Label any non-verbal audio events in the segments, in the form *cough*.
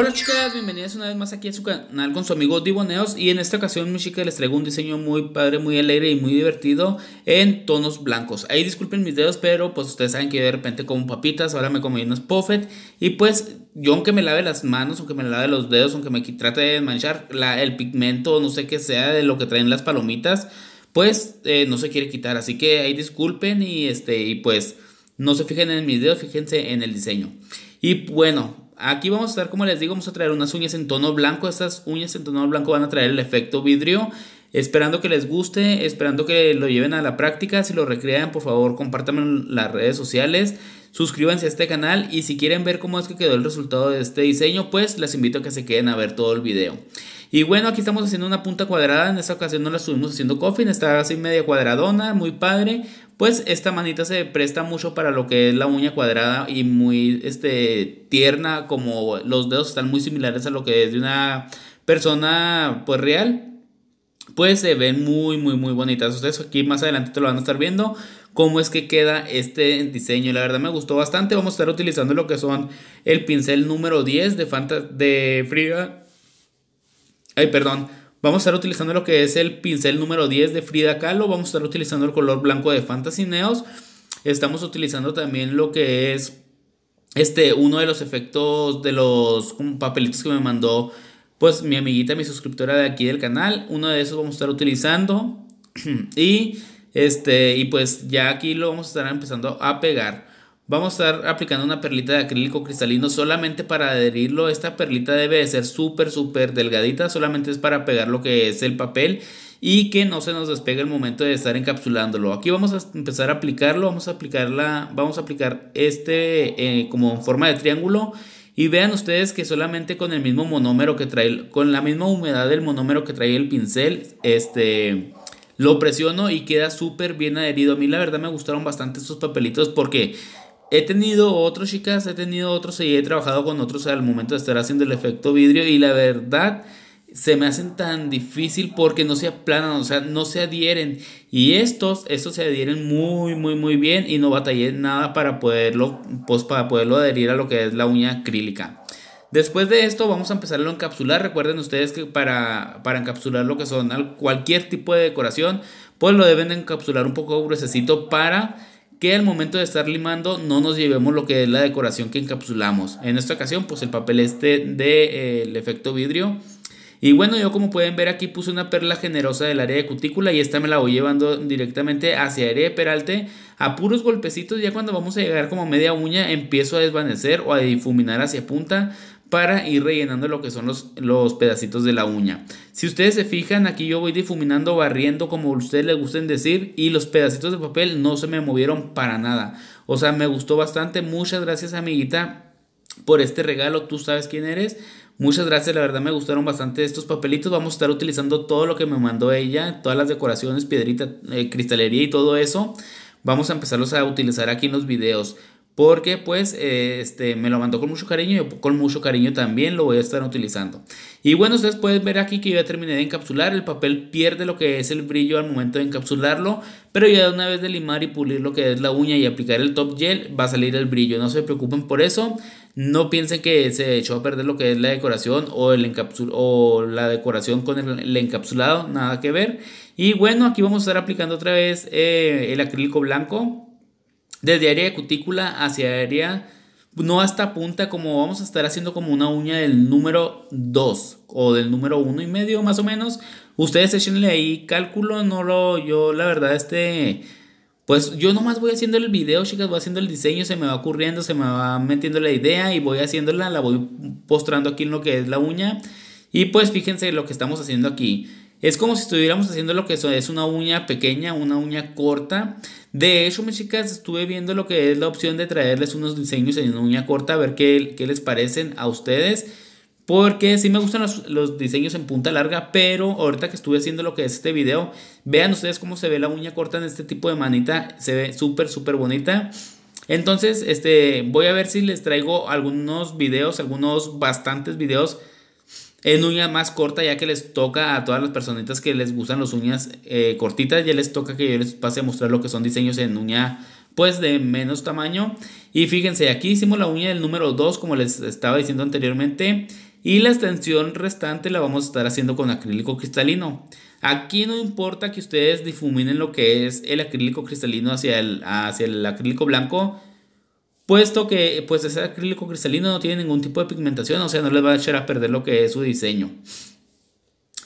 Hola chicas, bienvenidas una vez más aquí a su canal con su amigo Diboneos y en esta ocasión mis chicas les traigo un diseño muy padre, muy alegre y muy divertido en tonos blancos. Ahí disculpen mis dedos, pero pues ustedes saben que yo de repente como papitas, ahora me comí unos puffet y pues yo aunque me lave las manos, aunque me lave los dedos, aunque me trate de manchar la, el pigmento, no sé qué sea de lo que traen las palomitas, pues eh, no se quiere quitar. Así que ahí disculpen y este y pues no se fijen en mis dedos, fíjense en el diseño. Y bueno, Aquí vamos a estar, como les digo, vamos a traer unas uñas en tono blanco. Estas uñas en tono blanco van a traer el efecto vidrio. Esperando que les guste, esperando que lo lleven a la práctica. Si lo recrean, por favor, compártanme en las redes sociales. Suscríbanse a este canal y si quieren ver cómo es que quedó el resultado de este diseño, pues les invito a que se queden a ver todo el video. Y bueno, aquí estamos haciendo una punta cuadrada. En esta ocasión no la estuvimos haciendo coffin. Está así media cuadradona, muy padre pues esta manita se presta mucho para lo que es la uña cuadrada y muy este, tierna, como los dedos están muy similares a lo que es de una persona pues real, pues se ven muy muy muy bonitas. Ustedes aquí más adelante te lo van a estar viendo cómo es que queda este diseño. La verdad me gustó bastante. Vamos a estar utilizando lo que son el pincel número 10 de Fanta de Frida. Ay, perdón. Vamos a estar utilizando lo que es el pincel número 10 de Frida Kahlo. Vamos a estar utilizando el color blanco de Fantasy Neos. Estamos utilizando también lo que es este, uno de los efectos de los papelitos que me mandó pues mi amiguita, mi suscriptora de aquí del canal. Uno de esos vamos a estar utilizando. *clears throat* y, este, y pues ya aquí lo vamos a estar empezando a pegar. Vamos a estar aplicando una perlita de acrílico cristalino solamente para adherirlo. Esta perlita debe de ser súper, súper delgadita. Solamente es para pegar lo que es el papel y que no se nos despegue el momento de estar encapsulándolo. Aquí vamos a empezar a aplicarlo. Vamos a aplicar, vamos a aplicar este eh, como en forma de triángulo. Y vean ustedes que solamente con el mismo monómero que trae, con la misma humedad del monómero que trae el pincel, este lo presiono y queda súper bien adherido. A mí la verdad me gustaron bastante estos papelitos porque he tenido otros chicas, he tenido otros y he trabajado con otros al momento de estar haciendo el efecto vidrio y la verdad se me hacen tan difícil porque no se aplanan, o sea, no se adhieren. Y estos, estos se adhieren muy, muy, muy bien y no batallé nada para poderlo, pues para poderlo adherir a lo que es la uña acrílica. Después de esto vamos a empezar a encapsular. Recuerden ustedes que para, para encapsular lo que son cualquier tipo de decoración, pues lo deben encapsular un poco gruesecito para que al momento de estar limando no nos llevemos lo que es la decoración que encapsulamos. En esta ocasión pues el papel este del de, eh, efecto vidrio. Y bueno, yo como pueden ver aquí puse una perla generosa del área de cutícula y esta me la voy llevando directamente hacia área de peralte. A puros golpecitos, ya cuando vamos a llegar como media uña, empiezo a desvanecer o a difuminar hacia punta para ir rellenando lo que son los, los pedacitos de la uña. Si ustedes se fijan, aquí yo voy difuminando, barriendo, como ustedes les gusten decir, y los pedacitos de papel no se me movieron para nada. O sea, me gustó bastante. Muchas gracias, amiguita, por este regalo. Tú sabes quién eres. Muchas gracias, la verdad me gustaron bastante estos papelitos. Vamos a estar utilizando todo lo que me mandó ella, todas las decoraciones, piedrita, eh, cristalería y todo eso. Vamos a empezarlos a utilizar aquí en los videos porque pues eh, este, me lo mandó con mucho cariño y con mucho cariño también lo voy a estar utilizando. Y bueno, ustedes pueden ver aquí que yo ya terminé de encapsular, el papel pierde lo que es el brillo al momento de encapsularlo, pero ya de una vez de limar y pulir lo que es la uña y aplicar el top gel va a salir el brillo, no se preocupen por eso, no piensen que se echó a perder lo que es la decoración o, el encapsul o la decoración con el, encapsulado, nada que ver. Y bueno, aquí vamos a estar aplicando otra vez eh, el acrílico blanco desde área de cutícula hacia área, no hasta punta, como vamos a estar haciendo como una uña del número 2 o del número 1 y medio más o menos. Ustedes echenle ahí cálculo, no lo, yo la verdad este, pues yo nomás voy haciendo el video, chicas, voy haciendo el diseño, se me va ocurriendo, se me va metiendo la idea y voy haciéndola, la voy postrando aquí en lo que es la uña. Y pues fíjense lo que estamos haciendo aquí. Es como si estuviéramos haciendo lo que es una uña pequeña, una uña corta. De hecho, mis chicas, estuve viendo lo que es la opción de traerles unos diseños en una uña corta, a ver qué, les parecen a ustedes. Porque sí me gustan los, los, diseños en punta larga, pero ahorita que estuve haciendo lo que es este video, vean ustedes cómo se ve la uña corta en este tipo de manita. Se ve súper, súper bonita. Entonces, este, voy a ver si les traigo algunos videos, algunos bastantes videos en uña más corta ya que les toca a todas las personitas que les gustan las uñas eh, cortitas, ya les toca que yo les pase a mostrar lo que son diseños en uña pues de menos tamaño. Y fíjense, aquí hicimos la uña del número 2 como les estaba diciendo anteriormente. Y la extensión restante la vamos a estar haciendo con acrílico cristalino. Aquí no importa que ustedes difuminen lo que es el acrílico cristalino hacia el, hacia el acrílico blanco puesto que pues ese acrílico cristalino no tiene ningún tipo de pigmentación, o sea, no les va a echar a perder lo que es su diseño.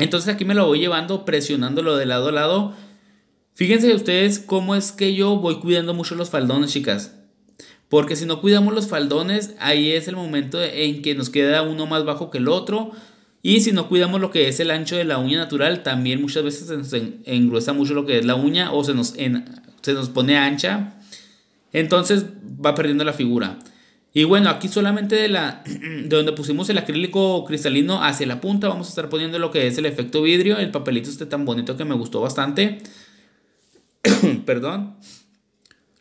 Entonces aquí me lo voy llevando presionándolo de lado a lado. Fíjense ustedes cómo es que yo voy cuidando mucho los faldones, chicas. Porque si no cuidamos los faldones, ahí es el momento en que nos queda uno más bajo que el otro. Y si no cuidamos lo que es el ancho de la uña natural, también muchas veces se nos engruesa mucho lo que es la uña o se nos, se nos pone ancha entonces va perdiendo la figura. Y bueno, aquí solamente de, la, *clears throat* donde pusimos el acrílico cristalino hacia la punta vamos a estar poniendo lo que es el efecto vidrio, el papelito este tan bonito que me gustó bastante. *clears throat* Perdón.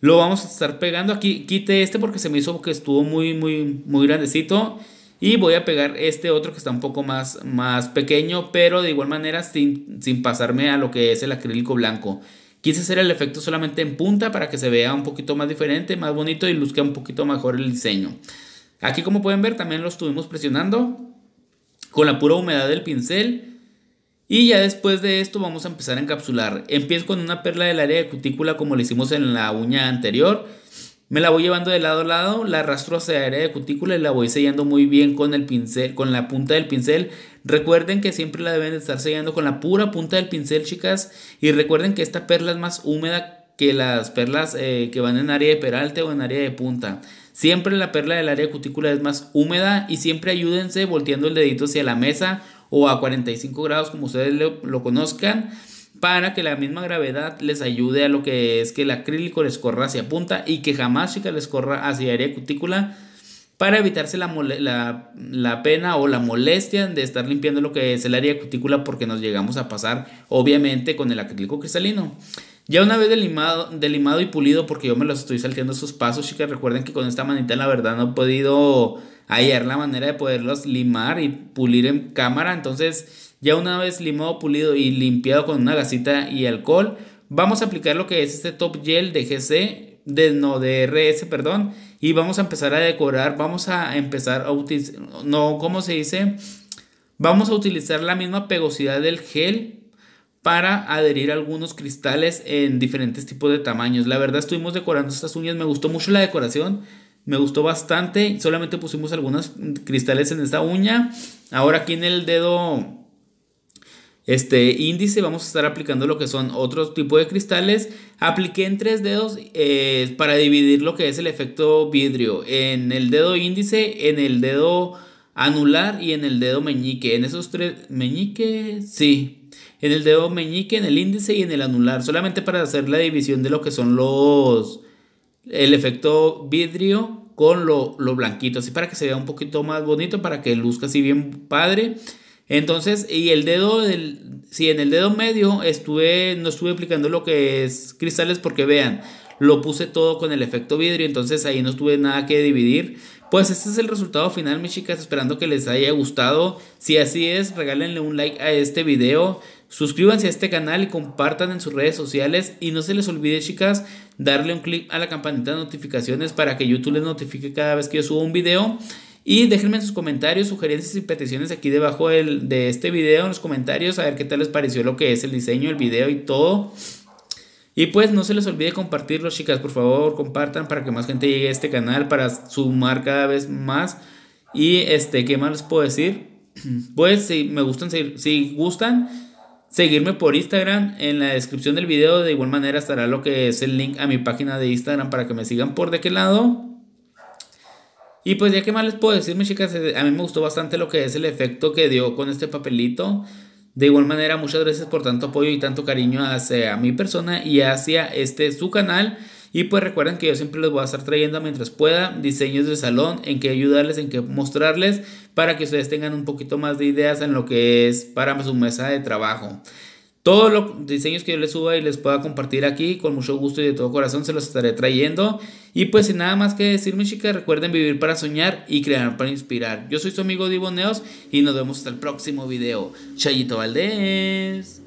Lo vamos a estar pegando aquí. Quite este porque se me hizo que estuvo muy, muy, muy grandecito. Y voy a pegar este otro que está un poco más, más pequeño, pero de igual manera sin, sin pasarme a lo que es el acrílico blanco. Quise hacer el efecto solamente en punta para que se vea un poquito más diferente, más bonito y luzca un poquito mejor el diseño. Aquí como pueden ver también lo estuvimos presionando con la pura humedad del pincel. Y ya después de esto vamos a empezar a encapsular. Empiezo con una perla del área de cutícula como lo hicimos en la uña anterior. Me la voy llevando de lado a lado, la arrastro hacia el área de cutícula y la voy sellando muy bien con el pincel, con la punta del pincel. Recuerden que siempre la deben estar sellando con la pura punta del pincel, chicas. Y recuerden que esta perla es más húmeda que las perlas eh, que van en área de peralte o en área de punta. Siempre la perla del área de cutícula es más húmeda y siempre ayúdense volteando el dedito hacia la mesa o a 45 grados como ustedes lo conozcan para que la misma gravedad les ayude a lo que es que el acrílico les corra hacia punta y que jamás chica les corra hacia área cutícula para evitarse la, la, pena o la molestia de estar limpiando lo que es el área cutícula porque nos llegamos a pasar obviamente con el acrílico cristalino. Ya una vez delimado, y pulido porque yo me los estoy salteando esos pasos, chicas, recuerden que con esta manita la verdad no he podido hallar la manera de poderlos limar y pulir en cámara, entonces ya una vez limado, pulido y limpiado con una gasita y alcohol, vamos a aplicar lo que es este top gel de GC, de, no, de RS, perdón, y vamos a empezar a decorar, vamos a empezar a utilizar, no, ¿cómo se dice? Vamos a utilizar la misma pegosidad del gel para adherir algunos cristales en diferentes tipos de tamaños. La verdad estuvimos decorando estas uñas, me gustó mucho la decoración, me gustó bastante, solamente pusimos algunos cristales en esta uña. Ahora aquí en el dedo este índice vamos a estar aplicando lo que son otros tipos de cristales. Apliqué en tres dedos eh, para dividir lo que es el efecto vidrio. En el dedo índice, en el dedo anular y en el dedo meñique. En esos tres, meñique, sí. En el dedo meñique, en el índice y en el anular. Solamente para hacer la división de lo que son los... El efecto vidrio con lo, lo blanquito. Así para que se vea un poquito más bonito, para que luzca así bien padre. Entonces, y el dedo, del, si en el dedo medio estuve, no estuve aplicando lo que es cristales porque vean, lo puse todo con el efecto vidrio, entonces ahí no tuve nada que dividir. Pues este es el resultado final, mis chicas, esperando que les haya gustado. Si así es, regálenle un like a este video, suscríbanse a este canal y compartan en sus redes sociales. Y no se les olvide, chicas, darle un clic a la campanita de notificaciones para que YouTube les notifique cada vez que yo suba un video. Y déjenme sus comentarios, sugerencias y peticiones aquí debajo de este video, en los comentarios, a ver qué tal les pareció lo que es el diseño, el video y todo. Y pues no se les olvide compartirlo, chicas, por favor, compartan para que más gente llegue a este canal, para sumar cada vez más. Y este, ¿qué más les puedo decir? *clears throat* Pues si me gustan, si gustan, seguirme por Instagram. En la descripción del video de igual manera estará lo que es el link a mi página de Instagram para que me sigan por de qué lado. Y pues ya que más les puedo decir, mis chicas, eh, a mí me gustó bastante lo que es el efecto que dio con este papelito. De igual manera, muchas gracias por tanto apoyo y tanto cariño hacia mi persona y hacia este su canal. Y pues recuerden que yo siempre les voy a estar trayendo mientras pueda diseños de salón, en que ayudarles, en que mostrarles, para que ustedes tengan un poquito más de ideas en lo que es para su mesa de trabajo. Todos los diseños que yo les suba y les pueda compartir aquí, con mucho gusto y de todo corazón se los estaré trayendo. Y pues sin nada más que decirme chicas, recuerden vivir para soñar y crear para inspirar. Yo soy su amigo Diboneos. y nos vemos hasta el próximo video. Chayito Valdés.